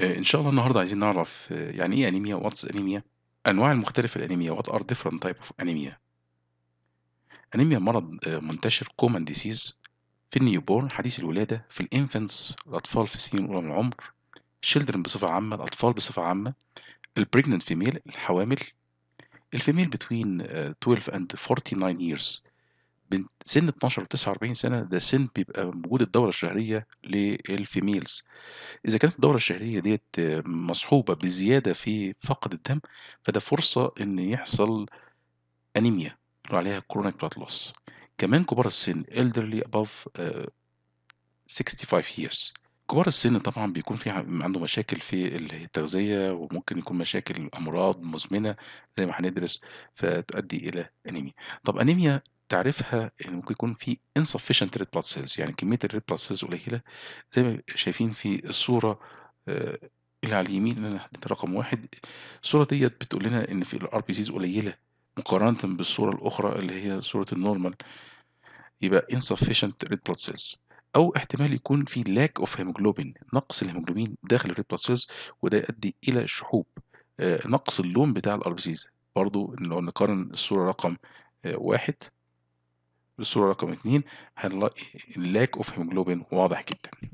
آه، ان شاء الله النهارده عايزين نعرف آه، يعني ايه انيميا واتس انيميا انواع المختلفه الانيميا وات ار ديفرنت تايب اوف انيميا انيميا مرض آه، منتشر كومن ديسيز في النيو بورن حديث الولاده في الانفنتس الاطفال في السنين الاولى من العمر شيلدرن بصفه عامه الاطفال بصفه عامه البريجننت فيميل الحوامل الفيميل بتوين 12 اند 49 years سن 12 ل 49 سنه ده سن بيبقى وجود الدوره الشهريه للفيميلز اذا كانت الدوره الشهريه ديت مصحوبه بزياده في فقد الدم فده فرصه ان يحصل انيميا عليها كرونيك بلاد لوس كمان كبار السن elderly above uh, آه، 65 years كبار السن طبعا بيكون في عنده مشاكل في التغذية وممكن يكون مشاكل أمراض مزمنة زي ما هندرس فتؤدي إلى أنيميا طب أنيميا تعريفها ان ممكن يكون في insufficient red blood cells يعني كميه الريد بلاد سيلز قليله زي ما شايفين في الصوره آه، اللي على اليمين اللي انا حددت رقم واحد الصوره ديت بتقول لنا ان في الار بي سيز قليله مقارنه بالصوره الاخرى اللي هي صوره النورمال يبقى insufficient red blood cells او احتمال يكون في lack of hemoglobin نقص الهيموجلوبين داخل الريد بلاد سيلز وده يؤدي الى شحوب آه، نقص اللون بتاع الار بي سيز برضو لو نقارن الصوره رقم آه، واحد بالصوره رقم 2 هنلاقي اللاك اوف هيموجلوبين واضح جدا